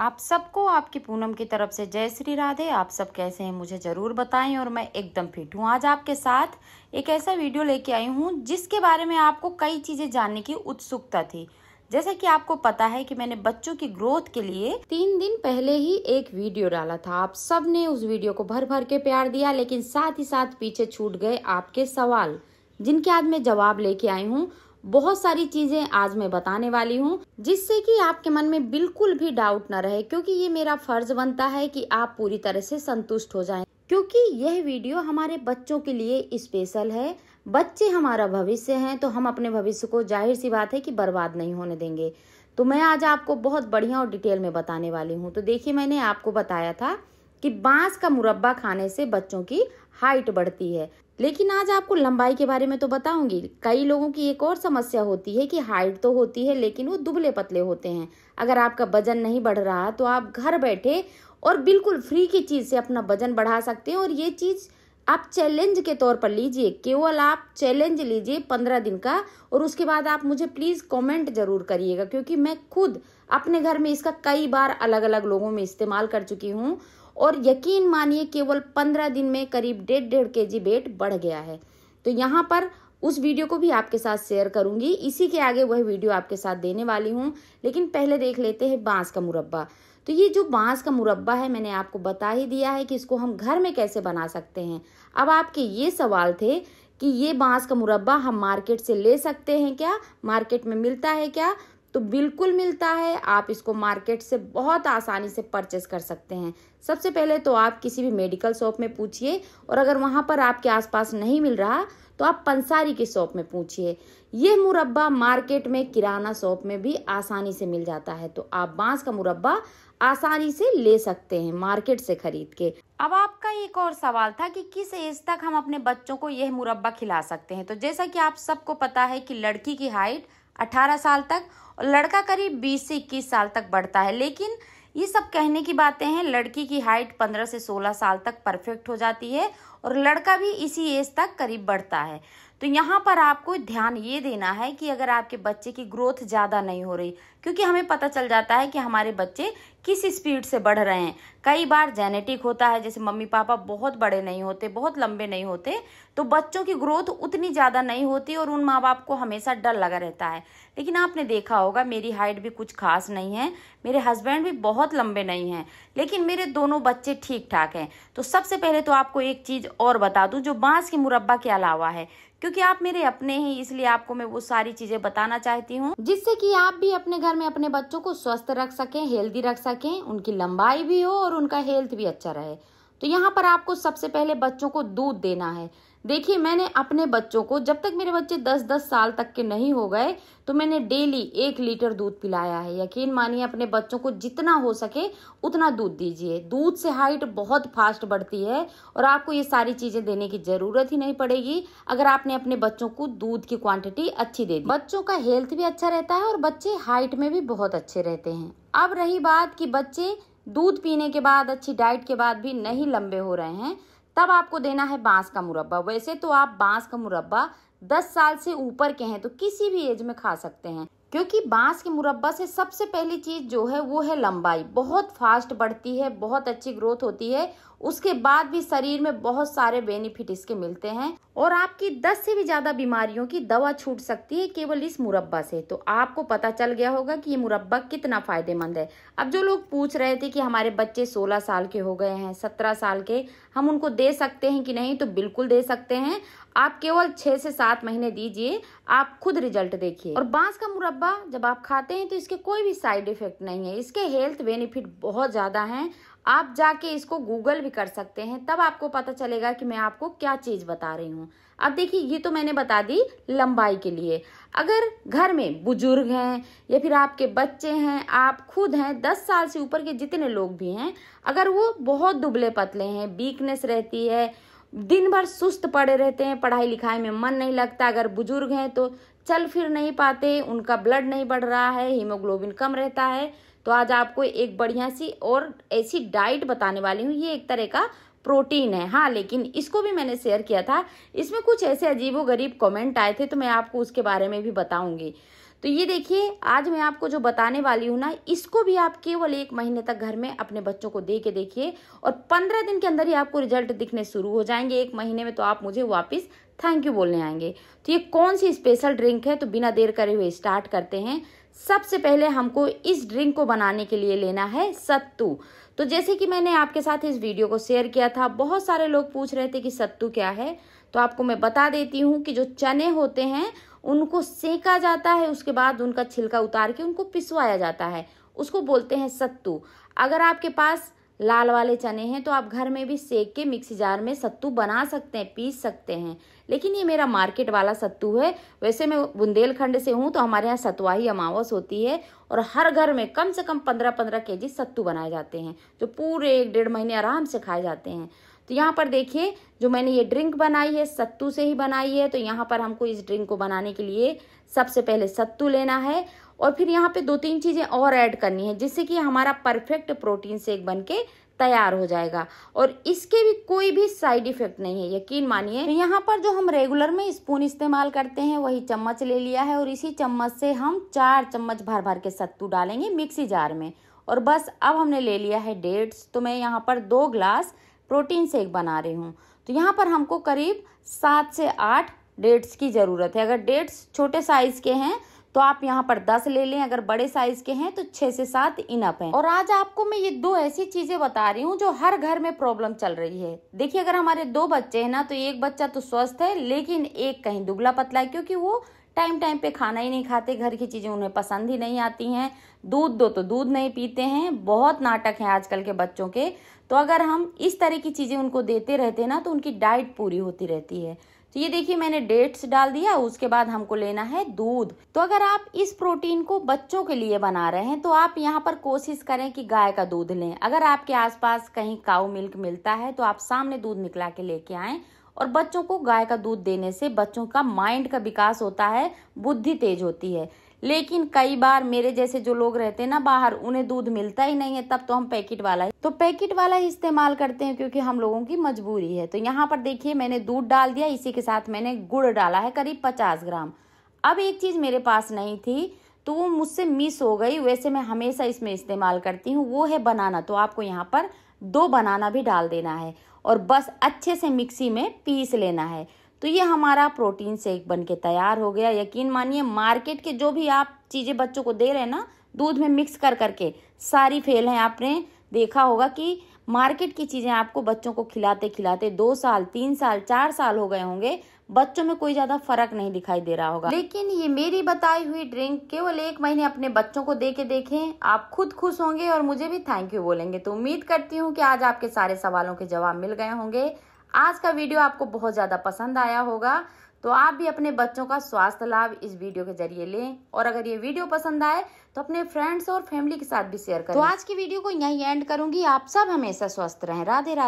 आप सबको आपकी पूनम की तरफ से जय श्री राधे आप सब कैसे हैं मुझे ज़रूर बताएं और मैं एकदम फिट हूँ आज आपके साथ एक ऐसा वीडियो लेके आई हूँ जिसके बारे में आपको कई चीज़ें जानने की उत्सुकता थी जैसा कि आपको पता है कि मैंने बच्चों की ग्रोथ के लिए तीन दिन पहले ही एक वीडियो डाला था आप सब ने उस वीडियो को भर भर के प्यार दिया लेकिन साथ ही साथ पीछे छूट गए आपके सवाल जिनके आज मैं जवाब लेके आई हूँ बहुत सारी चीजें आज मैं बताने वाली हूँ जिससे कि आपके मन में बिल्कुल भी डाउट ना रहे क्योंकि ये मेरा फर्ज बनता है कि आप पूरी तरह से संतुष्ट हो जाएं क्योंकि यह वीडियो हमारे बच्चों के लिए स्पेशल है बच्चे हमारा भविष्य हैं तो हम अपने भविष्य को जाहिर सी बात है कि बर्बाद नहीं होने देंगे तो मैं आज आपको बहुत बढ़िया और डिटेल में बताने वाली हूँ तो देखिए मैंने आपको बताया था कि बांस का मुरब्बा खाने से बच्चों की हाइट बढ़ती है लेकिन आज आपको लंबाई के बारे में तो बताऊंगी कई लोगों की एक और समस्या होती है कि हाइट तो होती है लेकिन वो दुबले पतले होते हैं अगर आपका वजन नहीं बढ़ रहा तो आप घर बैठे और बिल्कुल फ्री की चीज़ से अपना वजन बढ़ा सकते हैं और ये चीज़ आप चैलेंज के तौर पर लीजिए केवल आप चैलेंज लीजिए पंद्रह दिन का और उसके बाद आप मुझे प्लीज़ कमेंट ज़रूर करिएगा क्योंकि मैं खुद अपने घर में इसका कई बार अलग अलग लोगों में इस्तेमाल कर चुकी हूँ और यकीन मानिए केवल पंद्रह दिन में करीब डेढ़ डेढ़ के जी वेट बढ़ गया है तो यहाँ पर उस वीडियो को भी आपके साथ शेयर करूंगी इसी के आगे वह वीडियो आपके साथ देने वाली हूँ लेकिन पहले देख लेते हैं बांस का मुरब्बा तो ये जो बांस का मुरब्बा है मैंने आपको बता ही दिया है कि इसको हम घर में कैसे बना सकते हैं अब आपके ये सवाल थे कि ये बांस का मुरब्बा हम मार्केट से ले सकते हैं क्या मार्केट में मिलता है क्या तो बिल्कुल मिलता है आप इसको मार्केट से बहुत आसानी से परचेस कर सकते हैं सबसे पहले तो आप किसी भी मेडिकल शॉप में पूछिए और अगर वहाँ पर आपके आसपास नहीं मिल रहा तो आप पंसारी की शॉप में पूछिए यह मुरब्बा मार्केट में किराना शॉप में भी आसानी से मिल जाता है तो आप बांस का मुरब्बा आसानी से ले सकते हैं मार्केट से खरीद के अब आपका एक और सवाल था कि किस एज तक हम अपने बच्चों को यह मुरब्बा खिला सकते हैं तो जैसा कि आप सबको पता है कि लड़की की हाइट 18 साल तक और लड़का करीब 20 से 21 साल तक बढ़ता है लेकिन ये सब कहने की बातें हैं लड़की की हाइट 15 से 16 साल तक परफेक्ट हो जाती है और लड़का भी इसी एज तक करीब बढ़ता है तो यहाँ पर आपको ध्यान ये देना है कि अगर आपके बच्चे की ग्रोथ ज़्यादा नहीं हो रही क्योंकि हमें पता चल जाता है कि हमारे बच्चे किस स्पीड से बढ़ रहे हैं कई बार जेनेटिक होता है जैसे मम्मी पापा बहुत बड़े नहीं होते बहुत लंबे नहीं होते तो बच्चों की ग्रोथ उतनी ज़्यादा नहीं होती और उन माँ बाप को हमेशा डर लगा रहता है लेकिन आपने देखा होगा मेरी हाइट भी कुछ खास नहीं है मेरे हस्बैंड भी बहुत लंबे नहीं हैं लेकिन मेरे दोनों बच्चे ठीक ठाक हैं तो सबसे पहले तो आपको एक चीज़ चीज़ और बता दूँ जो बांस के मुरब्बा के अलावा है क्योंकि आप मेरे अपने हैं इसलिए आपको मैं वो सारी चीजें बताना चाहती हूँ जिससे कि आप भी अपने घर में अपने बच्चों को स्वस्थ रख सकें हेल्दी रख सकें उनकी लंबाई भी हो और उनका हेल्थ भी अच्छा रहे तो यहाँ पर आपको सबसे पहले बच्चों को दूध देना है देखिए मैंने अपने बच्चों को जब तक मेरे बच्चे 10-10 साल तक के नहीं हो गए तो मैंने डेली एक लीटर दूध पिलाया है यकीन मानिए अपने बच्चों को जितना हो सके उतना दूध दीजिए दूध से हाइट बहुत फास्ट बढ़ती है और आपको ये सारी चीज़ें देने की ज़रूरत ही नहीं पड़ेगी अगर आपने अपने बच्चों को दूध की क्वांटिटी अच्छी दे दी बच्चों का हेल्थ भी अच्छा रहता है और बच्चे हाइट में भी बहुत अच्छे रहते हैं अब रही बात की बच्चे दूध पीने के बाद अच्छी डाइट के बाद भी नहीं लंबे हो रहे हैं तब आपको देना है बांस का मुरब्बा वैसे तो आप बांस का मुरब्बा दस साल से ऊपर के हैं तो किसी भी एज में खा सकते हैं क्योंकि बांस के मुरब्बा से सबसे पहली चीज़ जो है वो है लंबाई बहुत फास्ट बढ़ती है बहुत अच्छी ग्रोथ होती है उसके बाद भी शरीर में बहुत सारे बेनिफिट इसके मिलते हैं और आपकी 10 से भी ज़्यादा बीमारियों की दवा छूट सकती है केवल इस मुरब्बा से तो आपको पता चल गया होगा कि ये मुरब्बा कितना फ़ायदेमंद है अब जो लोग पूछ रहे थे कि हमारे बच्चे 16 साल के हो गए हैं 17 साल के हम उनको दे सकते हैं कि नहीं तो बिल्कुल दे सकते हैं आप केवल छह से सात महीने दीजिए आप खुद रिजल्ट देखिए और बांस का मुरब्बा जब आप खाते हैं तो इसके कोई भी साइड इफेक्ट नहीं है इसके हेल्थ बेनिफिट बहुत ज़्यादा हैं आप जाके इसको गूगल भी कर सकते हैं तब आपको पता चलेगा कि मैं आपको क्या चीज़ बता रही हूँ अब देखिए ये तो मैंने बता दी लंबाई के लिए अगर घर में बुजुर्ग हैं या फिर आपके बच्चे हैं आप खुद हैं दस साल से ऊपर के जितने लोग भी हैं अगर वो बहुत दुबले पतले हैं वीकनेस रहती है दिन भर सुस्त पड़े रहते हैं पढ़ाई लिखाई में मन नहीं लगता अगर बुजुर्ग हैं तो चल फिर नहीं पाते उनका ब्लड नहीं बढ़ रहा है हीमोग्लोबिन कम रहता है तो आज आपको एक बढ़िया सी और ऐसी डाइट बताने वाली हूँ ये एक तरह का प्रोटीन है हाँ लेकिन इसको भी मैंने शेयर किया था इसमें कुछ ऐसे अजीबो गरीब कॉमेंट आए थे तो मैं आपको उसके बारे में भी बताऊंगी तो ये देखिए आज मैं आपको जो बताने वाली हूँ ना इसको भी आप केवल एक महीने तक घर में अपने बच्चों को दे के देखिए और पंद्रह दिन के अंदर ही आपको रिजल्ट दिखने शुरू हो जाएंगे एक महीने में तो आप मुझे वापिस थैंक यू बोलने आएंगे तो ये कौन सी स्पेशल ड्रिंक है तो बिना देर करे हुए स्टार्ट करते हैं सबसे पहले हमको इस ड्रिंक को बनाने के लिए लेना है सत्तू तो जैसे कि मैंने आपके साथ इस वीडियो को शेयर किया था बहुत सारे लोग पूछ रहे थे कि सत्तू क्या है तो आपको मैं बता देती हूँ कि जो चने होते हैं उनको सेका जाता है उसके बाद उनका छिलका उतार के उनको पिसवाया जाता है उसको बोलते हैं सत्तू अगर आपके पास लाल वाले चने हैं तो आप घर में भी सेक के मिक्सी जार में सत्तू बना सकते हैं पीस सकते हैं लेकिन ये मेरा मार्केट वाला सत्तू है वैसे मैं बुंदेलखंड से हूँ तो हमारे यहाँ सतवाही अमावस होती है और हर घर में कम से कम पंद्रह पंद्रह के जी सत्तू बनाए जाते हैं जो पूरे एक डेढ़ महीने आराम से खाए जाते हैं तो यहाँ पर देखिए जो मैंने ये ड्रिंक बनाई है सत्तू से ही बनाई है तो यहाँ पर हमको इस ड्रिंक को बनाने के लिए सबसे पहले सत्तू लेना है और फिर यहाँ पे दो तीन चीज़ें और ऐड करनी है जिससे कि हमारा परफेक्ट प्रोटीन शेक बन के तैयार हो जाएगा और इसके भी कोई भी साइड इफेक्ट नहीं है यकीन मानिए तो यहाँ पर जो हम रेगुलर में स्पून इस्तेमाल करते हैं वही चम्मच ले लिया है और इसी चम्मच से हम चार चम्मच भर भर के सत्तू डालेंगे मिक्सी जार में और बस अब हमने ले लिया है डेट्स तो मैं यहाँ पर दो ग्लास प्रोटीन शेक बना रही हूँ तो यहाँ पर हमको करीब सात से आठ डेट्स की ज़रूरत है अगर डेट्स छोटे साइज़ के हैं तो आप यहाँ पर दस ले लें अगर बड़े साइज के हैं तो छह से सात इनअप है और आज आपको मैं ये दो ऐसी चीजें बता रही हूँ जो हर घर में प्रॉब्लम चल रही है देखिए अगर हमारे दो बच्चे हैं ना तो एक बच्चा तो स्वस्थ है लेकिन एक कहीं दुबला पतला है क्योंकि वो टाइम टाइम पे खाना ही नहीं खाते घर की चीज़ें उन्हें पसंद ही नहीं आती हैं दूध दो तो दूध नहीं पीते हैं बहुत नाटक है आजकल के बच्चों के तो अगर हम इस तरह की चीज़ें उनको देते रहते हैं ना तो उनकी डाइट पूरी होती रहती है तो ये देखिए मैंने डेट्स डाल दिया उसके बाद हमको लेना है दूध तो अगर आप इस प्रोटीन को बच्चों के लिए बना रहे हैं तो आप यहाँ पर कोशिश करें कि गाय का दूध लें अगर आपके आसपास कहीं काउ मिल्क मिलता है तो आप सामने दूध निकला के लेके आए और बच्चों को गाय का दूध देने से बच्चों का माइंड का विकास होता है बुद्धि तेज होती है लेकिन कई बार मेरे जैसे जो लोग रहते हैं ना बाहर उन्हें दूध मिलता ही नहीं है तब तो हम पैकेट वाला ही तो पैकेट वाला ही इस्तेमाल करते हैं क्योंकि हम लोगों की मजबूरी है तो यहाँ पर देखिए मैंने दूध डाल दिया इसी के साथ मैंने गुड़ डाला है करीब पचास ग्राम अब एक चीज़ मेरे पास नहीं थी तो वो मुझसे मिस हो गई वैसे मैं हमेशा इसमें इस्तेमाल करती हूँ वो है बनाना तो आपको यहाँ पर दो बनाना भी डाल देना है और बस अच्छे से मिक्सी में पीस लेना है तो ये हमारा प्रोटीन शेक बन के तैयार हो गया यकीन मानिए मार्केट के जो भी आप चीज़ें बच्चों को दे रहे हैं ना दूध में मिक्स कर करके सारी फेल हैं आपने देखा होगा कि मार्केट की चीज़ें आपको बच्चों को खिलाते खिलाते दो साल तीन साल चार साल हो गए होंगे बच्चों में कोई ज्यादा फर्क नहीं दिखाई दे रहा होगा लेकिन ये मेरी बताई हुई ड्रिंक केवल एक महीने अपने बच्चों को दे के देखें आप खुद खुश होंगे और मुझे भी थैंक यू बोलेंगे तो उम्मीद करती हूँ कि आज आपके सारे सवालों के जवाब मिल गए होंगे आज का वीडियो आपको बहुत ज़्यादा पसंद आया होगा तो आप भी अपने बच्चों का स्वास्थ्य लाभ इस वीडियो के जरिए लें और अगर ये वीडियो पसंद आए तो अपने फ्रेंड्स और फैमिली के साथ भी शेयर करें तो आज की वीडियो को यही एंड करूंगी आप सब हमेशा स्वस्थ रहें राधे राधे